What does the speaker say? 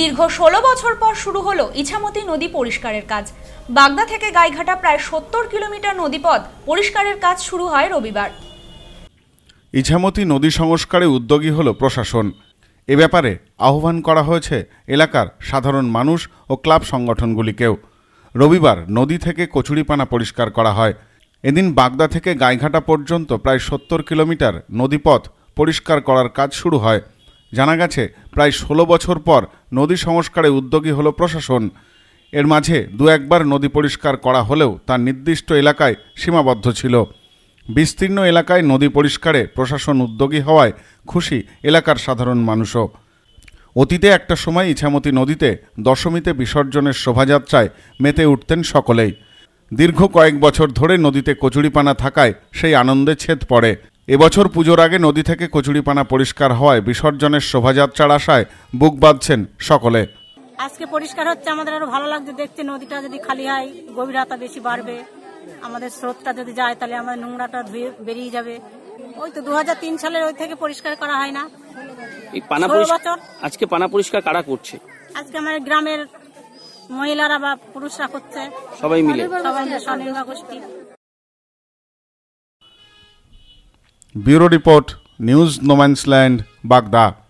দীর্ঘ ষোলো বছর পর শুরু হলো ইছামতি নদী পরিষ্কারের কাজ বাগদা থেকে গাইঘাটা প্রায় সত্তর কিলোমিটার নদীপথ পরিষ্কারের কাজ শুরু হয় রবিবার ইছামতি নদী সংস্কারে উদ্যোগী হল প্রশাসন এ ব্যাপারে আহ্বান করা হয়েছে এলাকার সাধারণ মানুষ ও ক্লাব সংগঠনগুলিকেও রবিবার নদী থেকে কচুরিপানা পরিষ্কার করা হয় এদিন বাগদা থেকে গাইঘাটা পর্যন্ত প্রায় সত্তর কিলোমিটার নদীপথ পরিষ্কার করার কাজ শুরু হয় জানা গেছে প্রায় ষোলো বছর পর নদী সংস্কারে উদ্যোগী হল প্রশাসন এর মাঝে দু একবার নদী পরিষ্কার করা হলেও তার নির্দিষ্ট এলাকায় সীমাবদ্ধ ছিল বিস্তীর্ণ এলাকায় নদী পরিষ্কারে প্রশাসন উদ্যোগী হওয়ায় খুশি এলাকার সাধারণ মানুষও অতীতে একটা সময় ইছামতি নদীতে দশমীতে বিসর্জনের শোভাযাত্রায় মেতে উঠতেন সকলেই দীর্ঘ কয়েক বছর ধরে নদীতে কচুরিপানা থাকায় সেই আনন্দে ছেদ পড়ে এবছর পুজোর আগে নদী থেকে কচুরিপানা পরিষ্কার হওয়ায় বিসর্জনের শোভাযাত্রার আশায় বুক বাঁধছেন সকলে আজকে পরিষ্কার হচ্ছে আমাদের আরো ভালো লাগছে দেখতে নদীটা যদি খালি হয় গভীরতা বেশি বাড়বে আমাদের স্রোতটা যদি যায় তাহলে আমাদের নোংরাটা ধুয়ে বেরিয়ে যাবে ওই তো দু সালের ওই থেকে পরিষ্কার করা হয় না পানা আজকে পানা পরিষ্কার কারা করছে আজকে আমার গ্রামের মহিলারা বা পুরুষরা করছে সবাই মিলে সবাই স্বনির্ভর গোষ্ঠী Bureau Report, News No Man's Land, Baghdad.